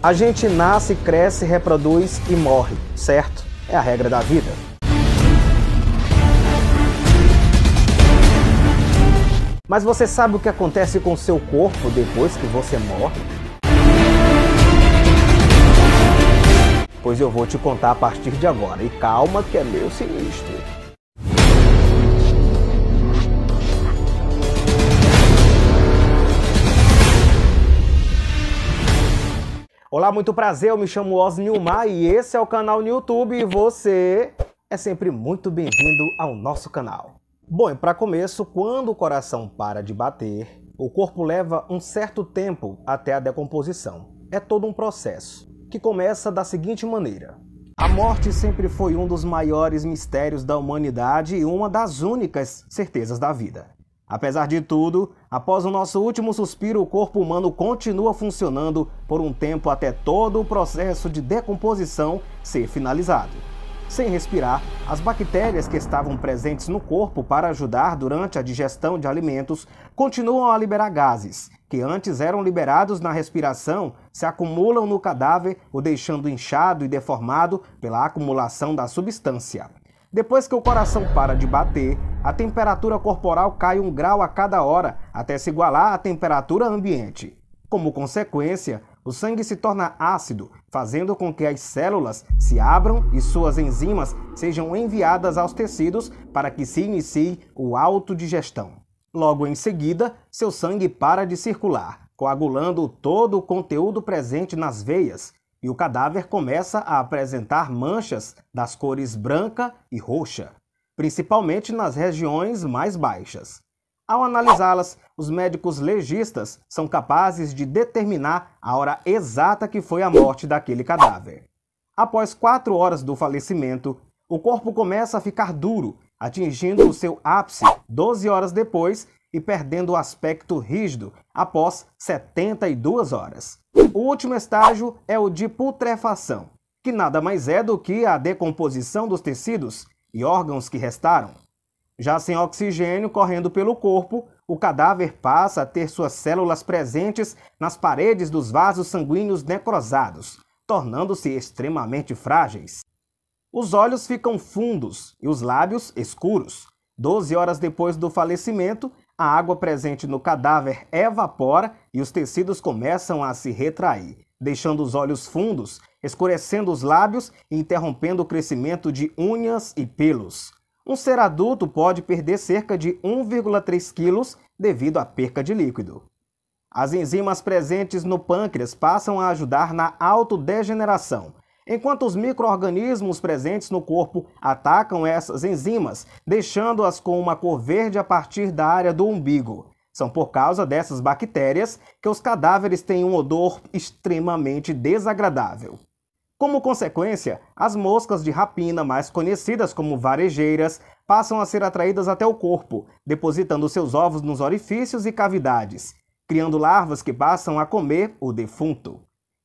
A gente nasce, cresce, reproduz e morre, certo? É a regra da vida. Mas você sabe o que acontece com seu corpo depois que você morre? Pois eu vou te contar a partir de agora. E calma que é meio sinistro. Olá, muito prazer, eu me chamo Oz Nilmar e esse é o canal no YouTube e você é sempre muito bem-vindo ao nosso canal. Bom, para começo, quando o coração para de bater, o corpo leva um certo tempo até a decomposição. É todo um processo, que começa da seguinte maneira. A morte sempre foi um dos maiores mistérios da humanidade e uma das únicas certezas da vida. Apesar de tudo, após o nosso último suspiro, o corpo humano continua funcionando por um tempo até todo o processo de decomposição ser finalizado. Sem respirar, as bactérias que estavam presentes no corpo para ajudar durante a digestão de alimentos continuam a liberar gases, que antes eram liberados na respiração, se acumulam no cadáver, o deixando inchado e deformado pela acumulação da substância. Depois que o coração para de bater, a temperatura corporal cai um grau a cada hora, até se igualar à temperatura ambiente. Como consequência, o sangue se torna ácido, fazendo com que as células se abram e suas enzimas sejam enviadas aos tecidos para que se inicie o autodigestão. Logo em seguida, seu sangue para de circular, coagulando todo o conteúdo presente nas veias, e o cadáver começa a apresentar manchas das cores branca e roxa, principalmente nas regiões mais baixas. Ao analisá-las, os médicos legistas são capazes de determinar a hora exata que foi a morte daquele cadáver. Após quatro horas do falecimento, o corpo começa a ficar duro, atingindo o seu ápice 12 horas depois e perdendo o aspecto rígido após 72 horas. O último estágio é o de putrefação, que nada mais é do que a decomposição dos tecidos e órgãos que restaram. Já sem oxigênio correndo pelo corpo, o cadáver passa a ter suas células presentes nas paredes dos vasos sanguíneos necrosados, tornando-se extremamente frágeis. Os olhos ficam fundos e os lábios escuros. Doze horas depois do falecimento, a água presente no cadáver evapora e os tecidos começam a se retrair, deixando os olhos fundos, escurecendo os lábios e interrompendo o crescimento de unhas e pelos. Um ser adulto pode perder cerca de 1,3 quilos devido à perca de líquido. As enzimas presentes no pâncreas passam a ajudar na autodegeneração, enquanto os micro-organismos presentes no corpo atacam essas enzimas, deixando-as com uma cor verde a partir da área do umbigo. São por causa dessas bactérias que os cadáveres têm um odor extremamente desagradável. Como consequência, as moscas de rapina, mais conhecidas como varejeiras, passam a ser atraídas até o corpo, depositando seus ovos nos orifícios e cavidades, criando larvas que passam a comer o defunto.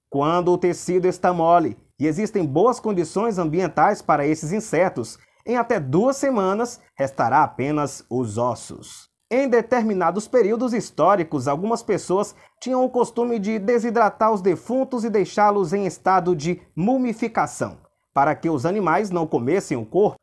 Quando o tecido está mole e existem boas condições ambientais para esses insetos, em até duas semanas restará apenas os ossos. Em determinados períodos históricos, algumas pessoas tinham o costume de desidratar os defuntos e deixá-los em estado de mumificação, para que os animais não comessem o corpo.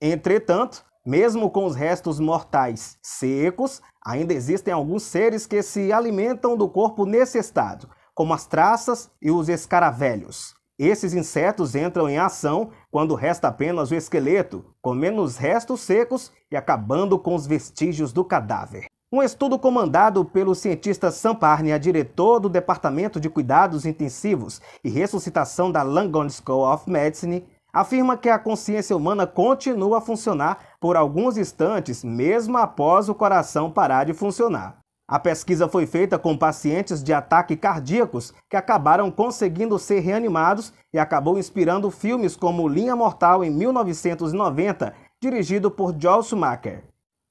Entretanto, mesmo com os restos mortais secos, ainda existem alguns seres que se alimentam do corpo nesse estado, como as traças e os escaravelhos. Esses insetos entram em ação quando resta apenas o esqueleto, comendo os restos secos e acabando com os vestígios do cadáver. Um estudo comandado pelo cientista Samparnia, diretor do Departamento de Cuidados Intensivos e Ressuscitação da Langon School of Medicine, afirma que a consciência humana continua a funcionar por alguns instantes, mesmo após o coração parar de funcionar. A pesquisa foi feita com pacientes de ataque cardíacos que acabaram conseguindo ser reanimados e acabou inspirando filmes como Linha Mortal em 1990, dirigido por Joel Schumacher,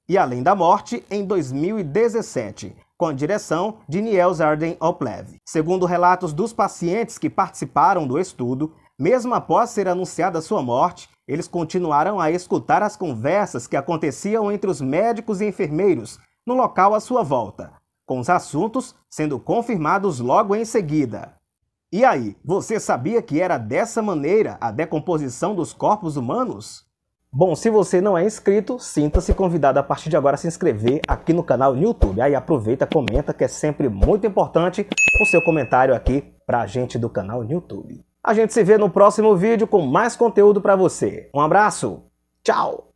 e Além da Morte em 2017, com a direção de Niels Arden Oplev. Segundo relatos dos pacientes que participaram do estudo, mesmo após ser anunciada sua morte, eles continuaram a escutar as conversas que aconteciam entre os médicos e enfermeiros no local à sua volta, com os assuntos sendo confirmados logo em seguida. E aí, você sabia que era dessa maneira a decomposição dos corpos humanos? Bom, se você não é inscrito, sinta-se convidado a partir de agora a se inscrever aqui no canal no YouTube. Aí aproveita, comenta, que é sempre muito importante o seu comentário aqui pra gente do canal no YouTube. A gente se vê no próximo vídeo com mais conteúdo para você. Um abraço, tchau!